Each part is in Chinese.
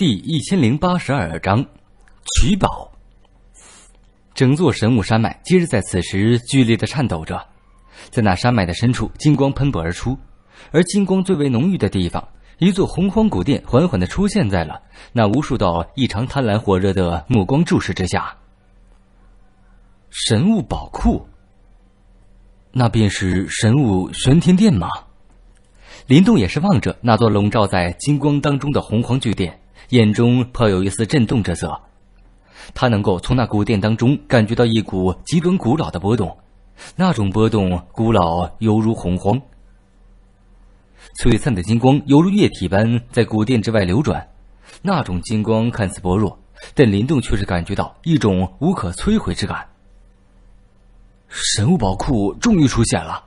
第一千零八十二章，取宝。整座神武山脉皆是在此时剧烈的颤抖着，在那山脉的深处，金光喷薄而出，而金光最为浓郁的地方，一座洪荒古殿缓缓的出现在了那无数道异常贪婪火热的目光注视之下。神物宝库，那便是神武玄天殿吗？林动也是望着那座笼罩在金光当中的洪荒巨殿。眼中颇有一丝震动之色，他能够从那古殿当中感觉到一股极端古老的波动，那种波动古老犹如洪荒。璀璨的金光犹如液体般在古殿之外流转，那种金光看似薄弱，但林动却是感觉到一种无可摧毁之感。神物宝库终于出现了。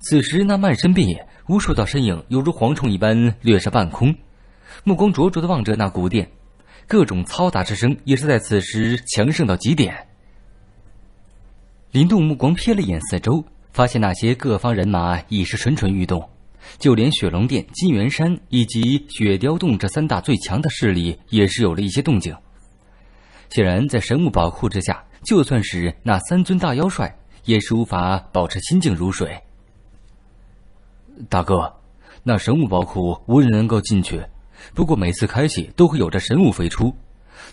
此时，那漫山遍野无数道身影犹如蝗虫一般掠上半空。目光灼灼的望着那古殿，各种嘈杂之声也是在此时强盛到极点。林动目光瞥了眼四周，发现那些各方人马已是蠢蠢欲动，就连雪龙殿、金元山以及雪雕洞这三大最强的势力也是有了一些动静。显然，在神物宝库之下，就算是那三尊大妖帅也是无法保持心静如水。大哥，那神物宝库无人能够进去。不过每次开启都会有着神物飞出，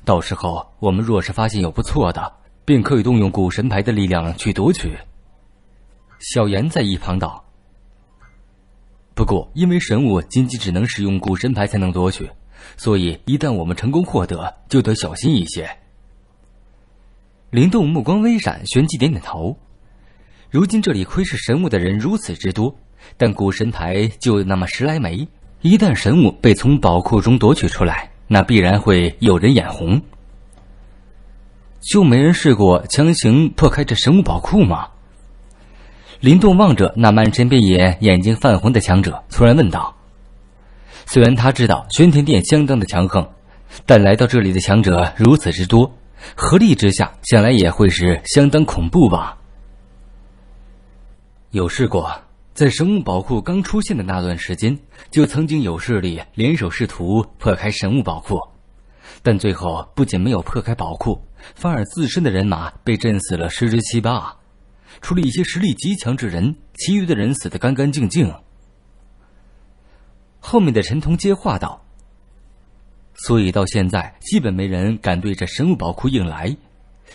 到时候我们若是发现有不错的，便可以动用古神牌的力量去夺取。小严在一旁道：“不过因为神物仅仅只能使用古神牌才能夺取，所以一旦我们成功获得，就得小心一些。”灵动目光微闪，旋即点点头。如今这里窥视神物的人如此之多，但古神牌就那么十来枚。一旦神物被从宝库中夺取出来，那必然会有人眼红。就没人试过强行破开这神物宝库吗？林动望着那漫山遍野、眼睛泛红的强者，突然问道。虽然他知道玄天殿相当的强横，但来到这里的强者如此之多，合力之下，想来也会是相当恐怖吧？有试过。在神物宝库刚出现的那段时间，就曾经有势力联手试图破开神物宝库，但最后不仅没有破开宝库，反而自身的人马被震死了十之七八，除了一些实力极强之人，其余的人死的干干净净。后面的陈彤接话道：“所以到现在，基本没人敢对这神物宝库硬来，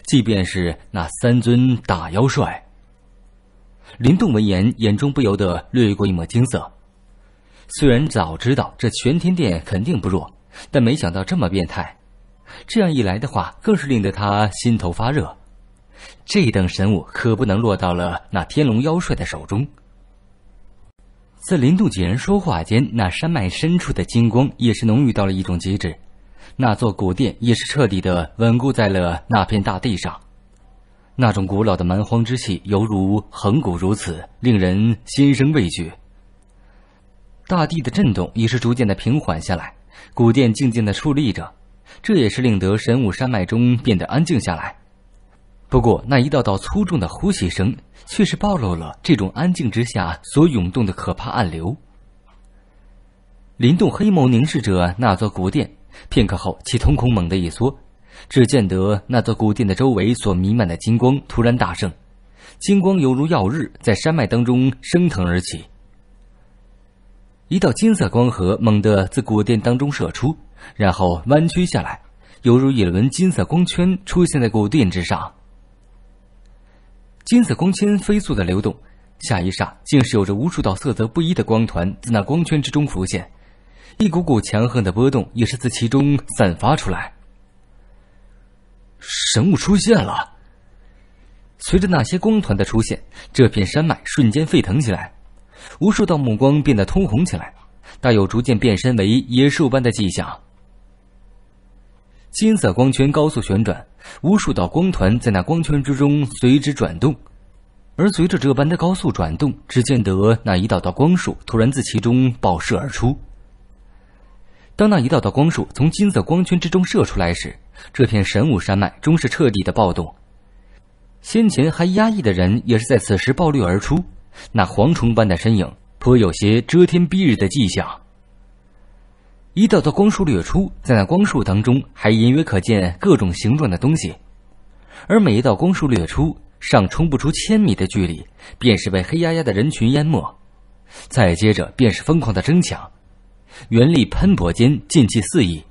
即便是那三尊大妖帅。”林动闻言，眼中不由得掠过一抹金色。虽然早知道这玄天殿肯定不弱，但没想到这么变态。这样一来的话，更是令得他心头发热。这等神物可不能落到了那天龙妖帅的手中。在林动几人说话间，那山脉深处的金光也是浓郁到了一种极致，那座古殿也是彻底的稳固在了那片大地上。那种古老的蛮荒之气，犹如恒古如此，令人心生畏惧。大地的震动已是逐渐的平缓下来，古殿静静的矗立着，这也是令得神武山脉中变得安静下来。不过那一道道粗重的呼吸声，却是暴露了这种安静之下所涌动的可怕暗流。林动黑眸凝视着那座古殿，片刻后，其瞳孔猛地一缩。只见得那座古殿的周围所弥漫的金光突然大盛，金光犹如耀日，在山脉当中升腾而起。一道金色光河猛地自古殿当中射出，然后弯曲下来，犹如一轮金色光圈出现在古殿之上。金色光圈飞速的流动，下一霎，竟是有着无数道色泽不一的光团自那光圈之中浮现，一股股强横的波动也是自其中散发出来。神物出现了。随着那些光团的出现，这片山脉瞬间沸腾起来，无数道目光变得通红起来，大有逐渐变身为野兽般的迹象。金色光圈高速旋转，无数道光团在那光圈之中随之转动，而随着这般的高速转动，只见得那一道道光束突然自其中爆射而出。当那一道道光束从金色光圈之中射出来时，这片神武山脉终是彻底的暴动，先前还压抑的人也是在此时暴掠而出，那蝗虫般的身影颇有些遮天蔽日的迹象。一道道光束掠出，在那光束当中还隐约可见各种形状的东西，而每一道光束掠出，尚冲不出千米的距离，便是被黑压压的人群淹没，再接着便是疯狂的争抢，原力喷薄间，劲气四溢。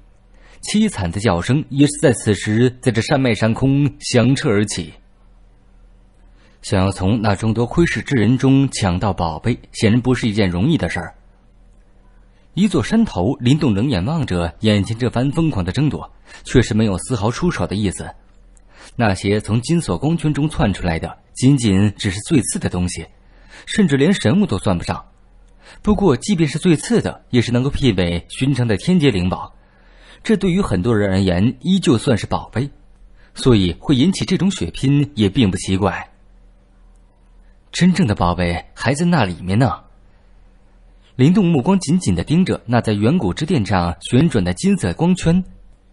凄惨的叫声也是在此时，在这山脉上空响彻而起。想要从那众多窥视之人中抢到宝贝，显然不是一件容易的事儿。一座山头，林动冷眼望着眼前这番疯狂的争夺，却是没有丝毫出手的意思。那些从金锁光圈中窜出来的，仅仅只是最次的东西，甚至连神物都算不上。不过，即便是最次的，也是能够媲美寻常的天阶灵宝。这对于很多人而言依旧算是宝贝，所以会引起这种血拼也并不奇怪。真正的宝贝还在那里面呢。林动目光紧紧的盯着那在远古之殿上旋转的金色光圈，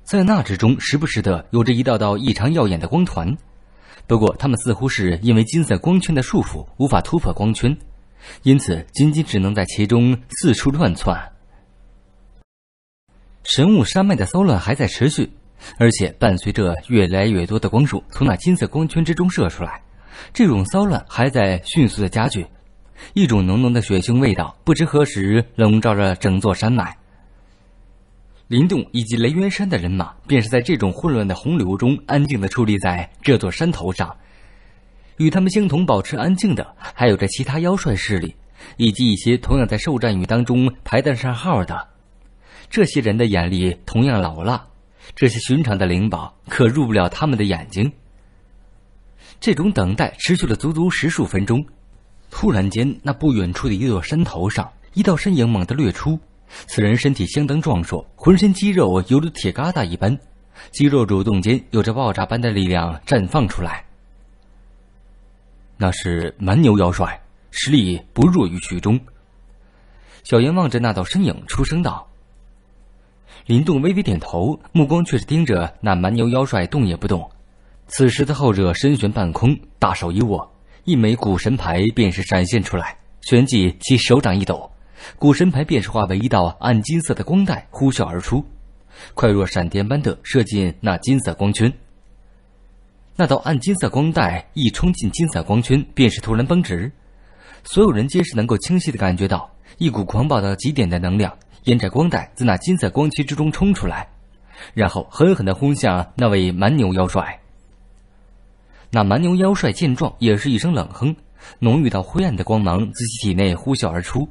在那之中时不时的有着一道道异常耀眼的光团，不过他们似乎是因为金色光圈的束缚无法突破光圈，因此仅仅只能在其中四处乱窜。神雾山脉的骚乱还在持续，而且伴随着越来越多的光束从那金色光圈之中射出来，这种骚乱还在迅速的加剧。一种浓浓的血腥味道不知何时笼罩着整座山脉。林动以及雷渊山的人马便是在这种混乱的洪流中安静的矗立在这座山头上，与他们相同保持安静的还有着其他妖帅势力，以及一些同样在受战雨当中排得上号的。这些人的眼力同样老辣，这些寻常的灵宝可入不了他们的眼睛。这种等待持续了足足十数分钟，突然间，那不远处的一座山头上，一道身影猛地掠出。此人身体相当壮硕，浑身肌肉犹如铁疙瘩一般，肌肉蠕动间有着爆炸般的力量绽放出来。那是蛮牛妖帅，实力不弱于徐中。小岩望着那道身影，出声道。林动微微点头，目光却是盯着那蛮牛妖帅动也不动。此时的后者身悬半空，大手一握，一枚古神牌便是闪现出来。旋即其手掌一抖，古神牌便是化为一道暗金色的光带呼啸而出，快若闪电般的射进那金色光圈。那道暗金色光带一冲进金色光圈，便是突然绷直，所有人皆是能够清晰的感觉到一股狂暴到极点的能量。烟寨光带自那金色光漆之中冲出来，然后狠狠地轰向那位蛮牛妖帅。那蛮牛妖帅见状，也是一声冷哼，浓郁到灰暗的光芒自己体内呼啸而出，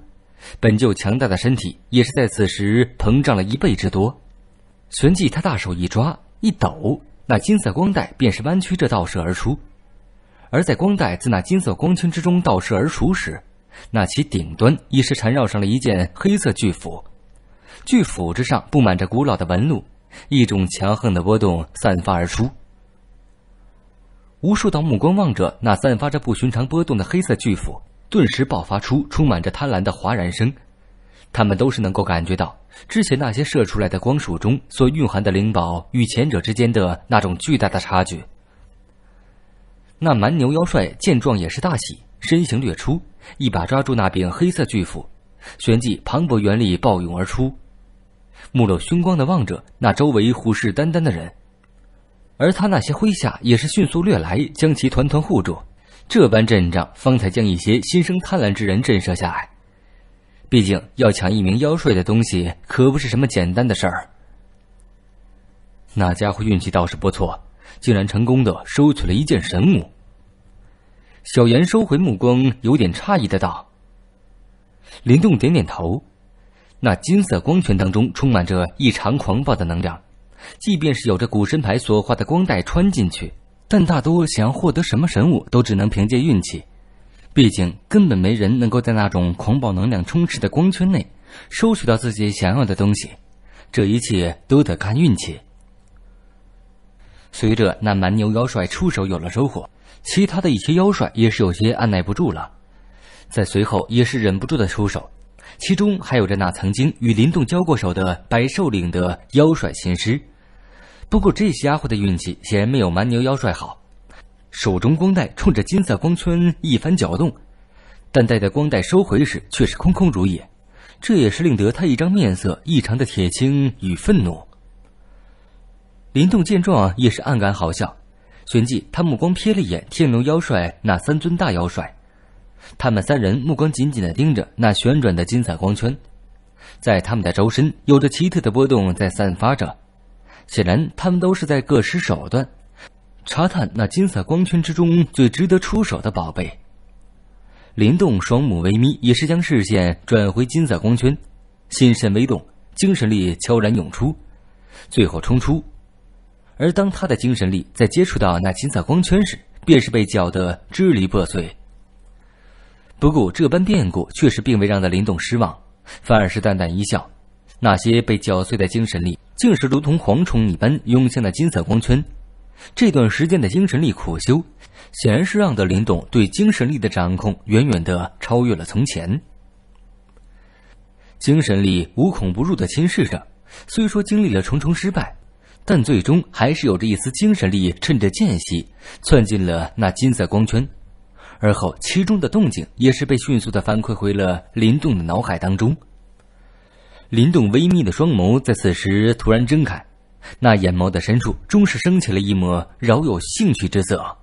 本就强大的身体也是在此时膨胀了一倍之多。旋即，他大手一抓，一抖，那金色光带便是弯曲着倒射而出。而在光带自那金色光圈之中倒射而出时，那其顶端也是缠绕上了一件黑色巨斧。巨斧之上布满着古老的纹路，一种强横的波动散发而出。无数道目光望着那散发着不寻常波动的黑色巨斧，顿时爆发出充满着贪婪的哗然声。他们都是能够感觉到之前那些射出来的光束中所蕴含的灵宝与前者之间的那种巨大的差距。那蛮牛妖帅见状也是大喜，身形掠出，一把抓住那柄黑色巨斧，旋即磅礴原力暴涌而出。目露凶光的望着那周围虎视眈眈的人，而他那些麾下也是迅速掠来，将其团团护住。这般阵仗，方才将一些心生贪婪之人震慑下来。毕竟要抢一名妖帅的东西，可不是什么简单的事儿。那家伙运气倒是不错，竟然成功的收取了一件神物。小严收回目光，有点诧异的道。林动点点头。那金色光圈当中充满着异常狂暴的能量，即便是有着古神牌所化的光带穿进去，但大多想要获得什么神物，都只能凭借运气。毕竟根本没人能够在那种狂暴能量充斥的光圈内，收取到自己想要的东西，这一切都得看运气。随着那蛮牛妖帅出手有了收获，其他的一些妖帅也是有些按耐不住了，在随后也是忍不住的出手。其中还有着那曾经与林动交过手的百兽岭的妖帅仙师，不过这家伙的运气显然没有蛮牛妖帅好。手中光带冲着金色光圈一番搅动，但待在光带收回时，却是空空如也。这也是令得他一张面色异常的铁青与愤怒。林动见状也是暗感好笑，旋即他目光瞥了一眼天龙妖帅那三尊大妖帅。他们三人目光紧紧地盯着那旋转的金色光圈，在他们的周身有着奇特的波动在散发着。显然，他们都是在各施手段，查探那金色光圈之中最值得出手的宝贝。林动双目微眯，也是将视线转回金色光圈，心神微动，精神力悄然涌出，最后冲出。而当他的精神力在接触到那金色光圈时，便是被搅得支离破碎。不过这般变故确实并未让得林动失望，反而是淡淡一笑。那些被搅碎的精神力，竟是如同蝗虫一般涌向那金色光圈。这段时间的精神力苦修，显然是让得林动对精神力的掌控远远的超越了从前。精神力无孔不入的侵蚀着，虽说经历了重重失败，但最终还是有着一丝精神力趁着间隙窜进了那金色光圈。而后，其中的动静也是被迅速的反馈回了林动的脑海当中。林动微眯的双眸在此时突然睁开，那眼眸的深处终是升起了一抹饶有兴趣之色。